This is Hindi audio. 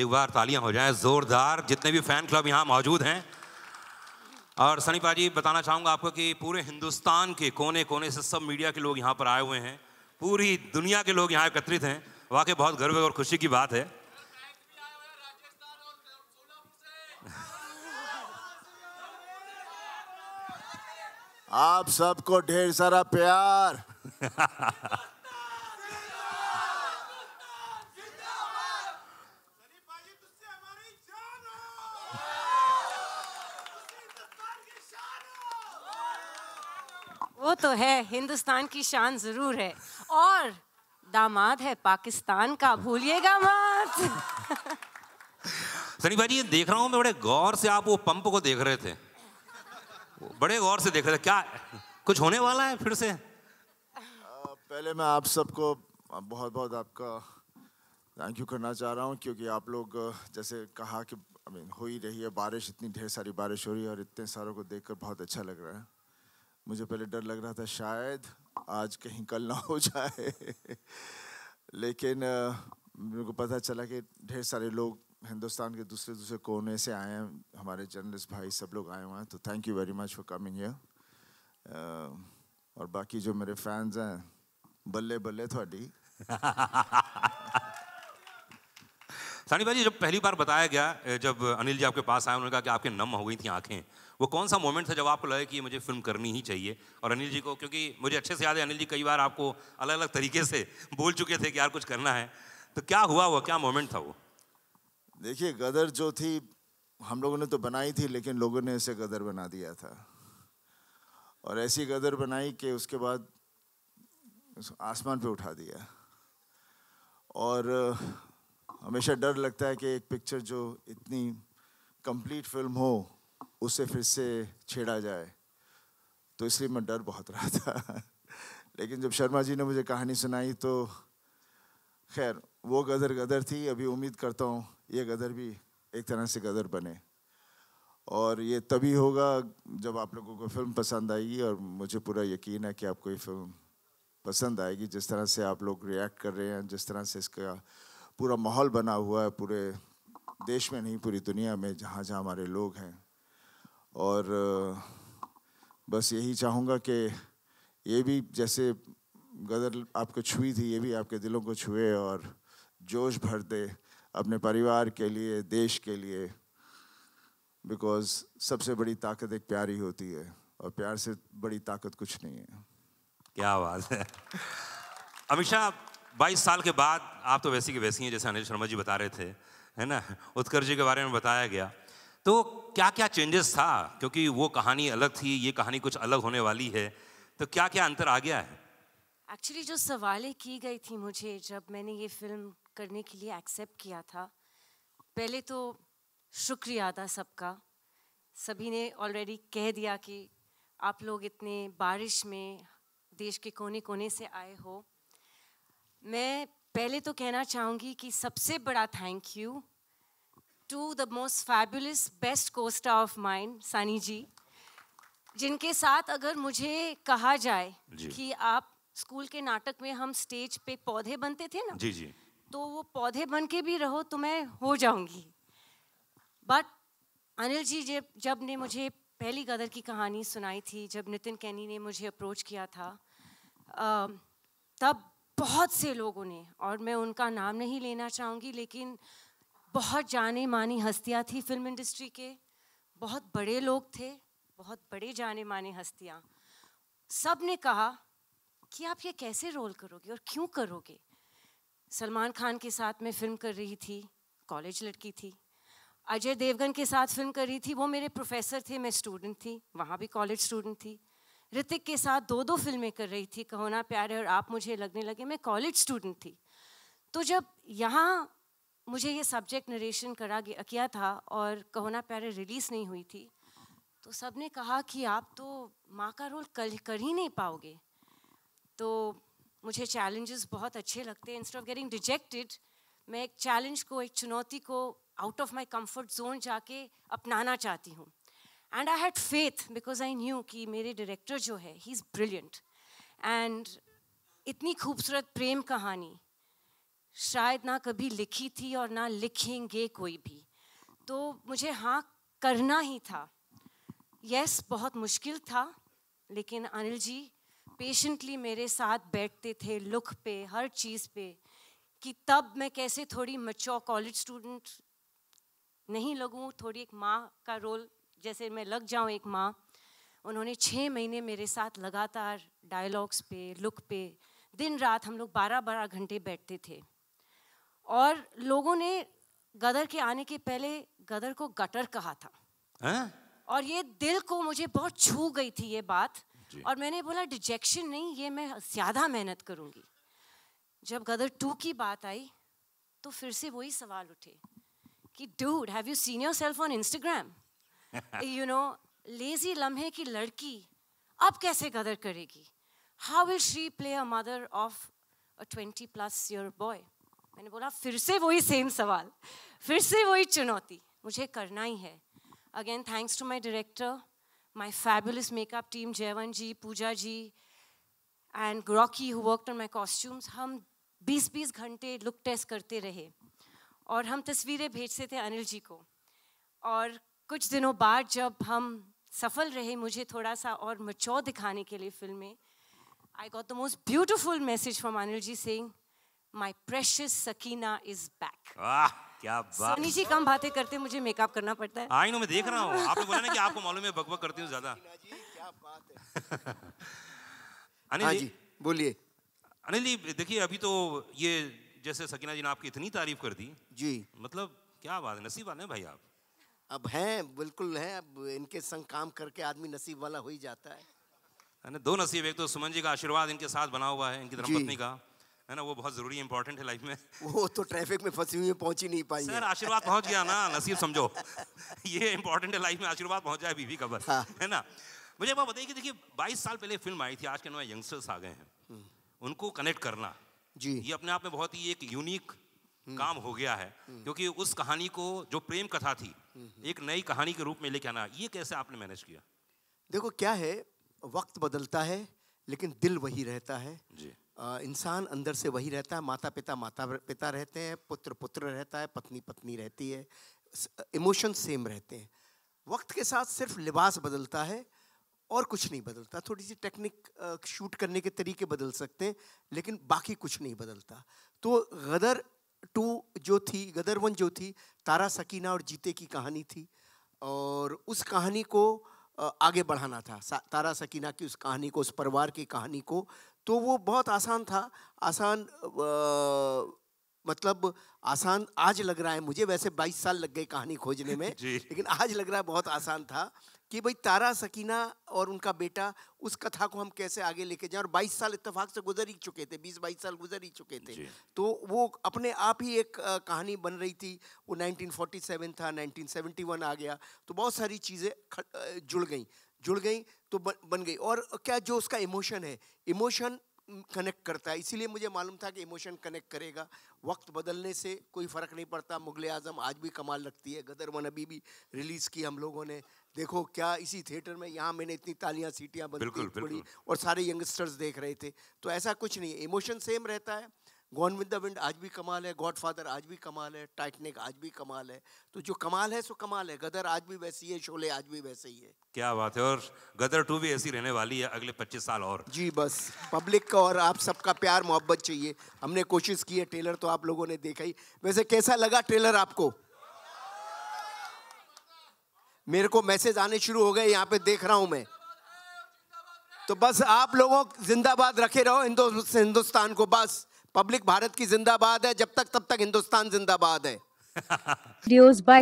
एक बार तालियां हो जाए ज़ोरदार जितने भी फैन क्लब यहाँ मौजूद हैं और सनी पाजी बताना चाहूँगा आपको कि पूरे हिंदुस्तान के कोने कोने से सब मीडिया के लोग यहाँ पर आए हुए हैं पूरी दुनिया के लोग यहाँ एकत्रित हैं वाकई बहुत गर्व और खुशी की बात है आप सबको ढेर सारा प्यार वो तो है हिंदुस्तान की शान जरूर है और दामाद है पाकिस्तान का भूलिएगा मत सनी भाई ये देख रहा हूँ मैं बड़े गौर से आप वो पंप को देख रहे थे बड़े गौर से देख रहे थे क्या कुछ होने वाला है फिर से आ, पहले मैं आप सबको बहुत बहुत आपका थैंक यू करना चाह रहा हूँ क्योंकि आप लोग जैसे कहा कि हो ही रही है बारिश इतनी ढेर सारी बारिश हो रही है और इतने सारों को देखकर बहुत अच्छा लग रहा है मुझे पहले डर लग रहा था शायद आज कहीं कल ना हो जाए लेकिन मेरे को पता चला कि ढेर सारे लोग हिंदुस्तान के दूसरे दूसरे कोने से आए हैं हमारे जर्नलिस्ट भाई सब लोग आए हुए हैं तो thank you very much for coming here और बाकी जो मेरे फैंस हैं बल्ले बल्ले थोड़ी सानी भाई जब पहली बार बताया गया जब अनिल जी आपके पास आए उन्होंने कहा कि आपके नम हो गई थी आंखें वो कौन सा मोमेंट था जब आपको लगा कि मुझे फिल्म करनी ही चाहिए और अनिल जी को क्योंकि मुझे अच्छे से याद है अनिल जी कई बार आपको अलग अलग तरीके से बोल चुके थे कि यार कुछ करना है तो क्या हुआ वो क्या मोमेंट था वो देखिए गदर जो थी हम लोगों ने तो बनाई थी लेकिन लोगों ने इसे गदर बना दिया था और ऐसी गदर बनाई कि उसके बाद आसमान पे उठा दिया और हमेशा डर लगता है कि एक पिक्चर जो इतनी कंप्लीट फिल्म हो उसे फिर से छेड़ा जाए तो इसलिए मैं डर बहुत रहा था लेकिन जब शर्मा जी ने मुझे कहानी सुनाई तो खैर वो गदर गदर थी अभी उम्मीद करता हूँ ये गदर भी एक तरह से गदर बने और ये तभी होगा जब आप लोगों को फिल्म पसंद आएगी और मुझे पूरा यकीन है कि आपको ये फिल्म पसंद आएगी जिस तरह से आप लोग रिएक्ट कर रहे हैं जिस तरह से इसका पूरा माहौल बना हुआ है पूरे देश में नहीं पूरी दुनिया में जहाँ जहाँ हमारे लोग हैं और बस यही चाहूँगा कि ये भी जैसे गज़ल आपको छुई थी ये भी आपके दिलों को छुए और जोश भर दे अपने परिवार के लिए देश के लिए बिकॉज सबसे बड़ी ताकत एक प्यार ही होती है और प्यार से बड़ी ताकत कुछ नहीं है क्या बात है शाह बाईस साल के बाद आप तो वैसी के वैसी हैं जैसे अनिल शर्मा जी बता रहे थे है ना उत्कर्ष जी के बारे में बताया गया तो क्या क्या चेंजेस था क्योंकि वो कहानी अलग थी ये कहानी कुछ अलग होने वाली है तो क्या क्या अंतर आ गया है एक्चुअली जो सवालें की गई थी मुझे जब मैंने ये फिल्म करने के लिए एक्सेप्ट किया था पहले तो शुक्रिया था सबका सभी ने ऑलरेडी कह दिया कि आप लोग इतने बारिश में देश के कोने कोने से आए हो मैं पहले तो कहना चाहूँगी कि सबसे बड़ा thank you to the most fabulous best co-star of mine Sani ji जिनके साथ अगर मुझे कहा जाए कि आप स्कूल के नाटक में हम स्टेज पे पौधे बनते थे ना जी जी तो वो पौधे बन के भी रहो तो मैं हो जाऊंगी बट अनिल जी जब जब ने मुझे पहली गदर की कहानी सुनाई थी जब नितिन कैनी ने मुझे अप्रोच किया था तब बहुत से लोगों ने और मैं उनका नाम नहीं लेना चाहूँगी लेकिन बहुत जाने मानी हस्तियाँ थी फिल्म इंडस्ट्री के बहुत बड़े लोग थे बहुत बड़े जाने माने हस्तियाँ सब ने कहा कि आप ये कैसे रोल करोगे और क्यों करोगे सलमान खान के साथ मैं फिल्म कर रही थी कॉलेज लड़की थी अजय देवगन के साथ फिल्म कर रही थी वो मेरे प्रोफेसर थे मैं स्टूडेंट थी वहाँ भी कॉलेज स्टूडेंट थी ऋतिक के साथ दो दो फिल्में कर रही थी कहो ना प्यारे और आप मुझे लगने लगे मैं कॉलेज स्टूडेंट थी तो जब यहाँ मुझे ये सब्जेक्ट नरेशन करा किया था और कहो ना प्यारे रिलीज़ नहीं हुई थी तो सब ने कहा कि आप तो माँ का रोल कल कर ही नहीं पाओगे तो मुझे चैलेंजेस बहुत अच्छे लगते हैं इंस्टेड ऑफ गेटिंग रिजेक्टेड मैं एक चैलेंज को एक चुनौती को out of my comfort zone जाके अपनाना चाहती हूँ and I had faith because I knew कि मेरे डायरेक्टर जो है ही इज़ ब्रिलियंट एंड इतनी खूबसूरत प्रेम कहानी शायद ना कभी लिखी थी और ना लिखेंगे कोई भी तो मुझे हाँ करना ही था यस yes, बहुत मुश्किल था लेकिन अनिल जी पेशेंटली मेरे साथ बैठते थे लुक पे हर चीज़ पे कि तब मैं कैसे थोड़ी मच्योर कॉलेज स्टूडेंट नहीं लगूँ थोड़ी एक माँ का रोल जैसे मैं लग जाऊँ एक माँ उन्होंने छः महीने मेरे साथ लगातार डायलॉग्स पे लुक पे दिन रात हम लोग बारह बारह घंटे बैठते थे और लोगों ने गदर के आने के पहले गदर को गटर कहा था है? हाँ? और ये दिल को मुझे बहुत छू गई थी ये बात और मैंने बोला डिजेक्शन नहीं ये मैं ज़्यादा मेहनत करूँगी जब गदर टू की बात आई तो फिर से वही सवाल उठे कि dude have you seen yourself on Instagram you know lazy लम्हे की लड़की अब कैसे कदर करेगी how will she play a mother of a twenty plus your boy मैंने बोला फिर से वही सेम सवाल फिर से वही चुनौती मुझे करना ही है again thanks to my director my fabulous makeup team Jaivan ji Pooja ji and ग्रॉकी who work on my costumes हम 20-20 घंटे लुक टेस्ट करते रहे और हम तस्वीरें भेजते थे अनिल जी को और कुछ दिनों बाद जब हम सफल रहे मुझे थोड़ा सा और मचौ दिखाने के लिए फिल्म में I got the most beautiful message from Anil ji Singh my प्रेश सकीना इज बैक क्या सोनी जी कम बातें करते मुझे मेकअप करना पड़ता है आई नो मैं देख रहा हूँ आपने बोला ना कि आपको मालूम है बकबक करती हूँ ज्यादा अनिल हाँ जी बोलिए अनिल जी देखिए अभी तो ये जैसे सकीना जी ने आपकी इतनी तारीफ कर दी जी मतलब क्या बात है नसीब आने भाई आप अब हैं बिल्कुल हैं अब इनके संग काम करके आदमी नसीब वाला हो ही जाता है है ना दो नसीब एक तो सुमन जी का आशीर्वाद इनके साथ बना हुआ है इनकी धर्मपत्नी का है ना वो बहुत जरूरी इंपॉर्टेंट है लाइफ में वो तो ट्रैफिक में फंसी हुई है पहुंच ही नहीं पाई सर आशीर्वाद पहुंच गया ना नसीब समझो ये इंपॉर्टेंट है लाइफ में आशीर्वाद पहुंच जाए बीवी खबर हाँ। है ना मुझे बात बताइए कि देखिए बाईस साल पहले फिल्म आई थी आज के नए यंगस्टर्स आ गए हैं हम्म। उनको कनेक्ट करना जी ये अपने आप में बहुत ही एक यूनिक हम्म। काम हो गया है हम्म। क्योंकि उस कहानी को जो प्रेम कथा थी हम्म, एक नई कहानी के रूप में लेके आना ये कैसे आपने मैनेज किया देखो क्या है वक्त बदलता है लेकिन दिल वही रहता है जी इंसान अंदर से वही रहता है माता पिता माता पिता रहते हैं पुत्र पुत्र रहता है पत्नी पत्नी रहती है इमोशन सेम रहते हैं वक्त के साथ सिर्फ लिबास बदलता है और कुछ नहीं बदलता थोड़ी सी टेक्निक शूट करने के तरीके बदल सकते हैं लेकिन बाकी कुछ नहीं बदलता तो गदर टू जो थी गदर वन जो थी तारा सकीना और जीते की कहानी थी और उस कहानी को आगे बढ़ाना था तारा सकीना की उस कहानी को उस परिवार की कहानी को तो वो बहुत आसान था आसान आ, मतलब आसान आज लग रहा है मुझे वैसे 22 साल लग गए कहानी खोजने में लेकिन आज लग रहा है बहुत आसान था कि भाई तारा सकीना और उनका बेटा उस कथा को हम कैसे आगे लेके जाएं और 22 साल इतफाक से गुजर ही चुके थे 20-22 साल गुजर ही चुके थे तो वो अपने आप ही एक कहानी बन रही थी वो 1947 था 1971 आ गया तो बहुत सारी चीज़ें जुड़ गई जुड़ गई तो बन गई और क्या जो उसका इमोशन है इमोशन कनेक्ट करता है इसीलिए मुझे मालूम था कि इमोशन कनेक्ट करेगा वक्त बदलने से कोई फ़र्क नहीं पड़ता मुगल आज़म आज भी कमाल लगती है गदर वन अभी भी रिलीज़ की हम लोगों ने देखो क्या इसी थिएटर में यहाँ मैंने इतनी तालियाँ सीटियाँ बदल पड़ी और सारे यंगस्टर्स देख रहे थे तो ऐसा कुछ नहीं है इमोशन सेम रहता है गॉन विद द विंड आज भी कमाल है गॉड फादर आज भी कमाल है टाइटनिक आज भी कमाल है तो जो कमाल है सो कमाल है गदर आज भी वैसी है शोले आज भी वैसे ही है क्या बात है और गदर टू भी ऐसी रहने वाली है अगले 25 साल और जी बस पब्लिक का और आप सबका प्यार मोहब्बत चाहिए हमने कोशिश की है ट्रेलर तो आप लोगों ने देखा ही वैसे कैसा लगा ट्रेलर आपको मेरे को मैसेज आने शुरू हो गए यहाँ पे देख रहा हूँ मैं तो बस आप लोगों जिंदाबाद रखे रहो हिंदुस्तान को बस पब्लिक भारत की जिंदाबाद है जब तक तब तक हिंदुस्तान जिंदाबाद है videos by